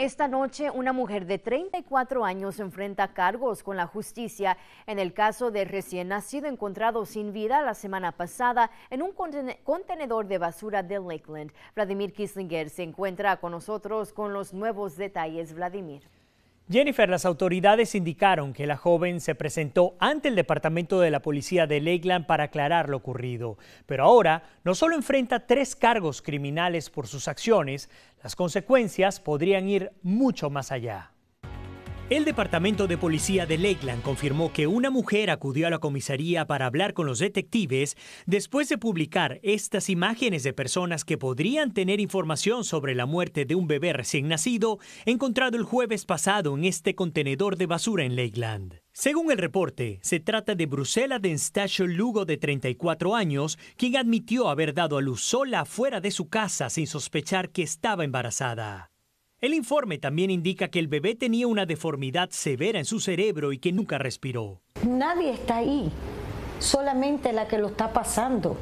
Esta noche, una mujer de 34 años enfrenta cargos con la justicia en el caso de recién nacido encontrado sin vida la semana pasada en un contenedor de basura de Lakeland. Vladimir Kislinger se encuentra con nosotros con los nuevos detalles. Vladimir. Jennifer, las autoridades indicaron que la joven se presentó ante el Departamento de la Policía de Lakeland para aclarar lo ocurrido, pero ahora no solo enfrenta tres cargos criminales por sus acciones, las consecuencias podrían ir mucho más allá. El Departamento de Policía de Lakeland confirmó que una mujer acudió a la comisaría para hablar con los detectives después de publicar estas imágenes de personas que podrían tener información sobre la muerte de un bebé recién nacido encontrado el jueves pasado en este contenedor de basura en Lakeland. Según el reporte, se trata de Brusela de Lugo de 34 años, quien admitió haber dado a luz sola fuera de su casa sin sospechar que estaba embarazada. El informe también indica que el bebé tenía una deformidad severa en su cerebro y que nunca respiró. Nadie está ahí, solamente la que lo está pasando.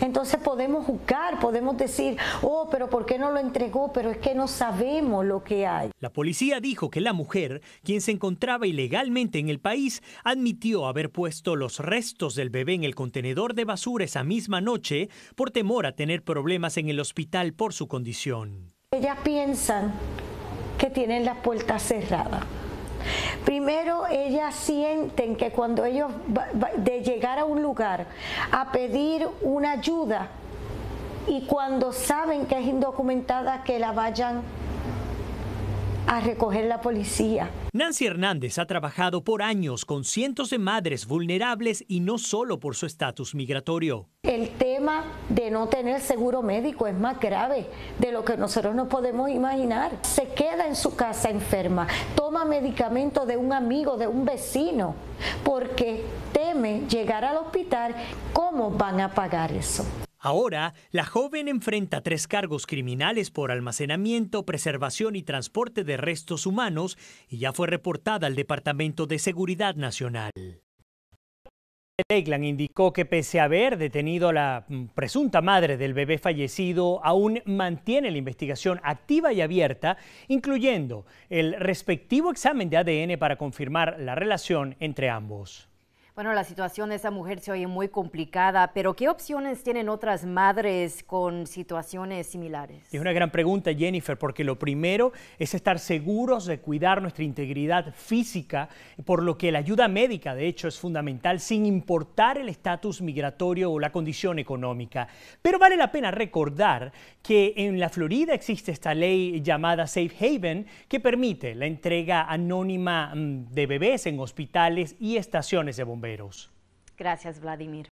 Entonces podemos juzgar, podemos decir, oh, pero ¿por qué no lo entregó? Pero es que no sabemos lo que hay. La policía dijo que la mujer, quien se encontraba ilegalmente en el país, admitió haber puesto los restos del bebé en el contenedor de basura esa misma noche por temor a tener problemas en el hospital por su condición. Ellas piensan que tienen las puertas cerradas. Primero, ellas sienten que cuando ellos de llegar a un lugar a pedir una ayuda y cuando saben que es indocumentada, que la vayan a recoger la policía. Nancy Hernández ha trabajado por años con cientos de madres vulnerables y no solo por su estatus migratorio. El tema de no tener seguro médico es más grave de lo que nosotros nos podemos imaginar. Se queda en su casa enferma, toma medicamento de un amigo, de un vecino, porque teme llegar al hospital. ¿Cómo van a pagar eso? Ahora, la joven enfrenta tres cargos criminales por almacenamiento, preservación y transporte de restos humanos y ya fue reportada al Departamento de Seguridad Nacional. Lakeland indicó que pese a haber detenido a la mm, presunta madre del bebé fallecido, aún mantiene la investigación activa y abierta, incluyendo el respectivo examen de ADN para confirmar la relación entre ambos. Bueno, la situación de esa mujer se oye muy complicada, pero ¿qué opciones tienen otras madres con situaciones similares? Es una gran pregunta, Jennifer, porque lo primero es estar seguros de cuidar nuestra integridad física, por lo que la ayuda médica, de hecho, es fundamental, sin importar el estatus migratorio o la condición económica. Pero vale la pena recordar que en la Florida existe esta ley llamada Safe Haven que permite la entrega anónima mm, de bebés en hospitales y estaciones de bombeo. Gracias, Vladimir.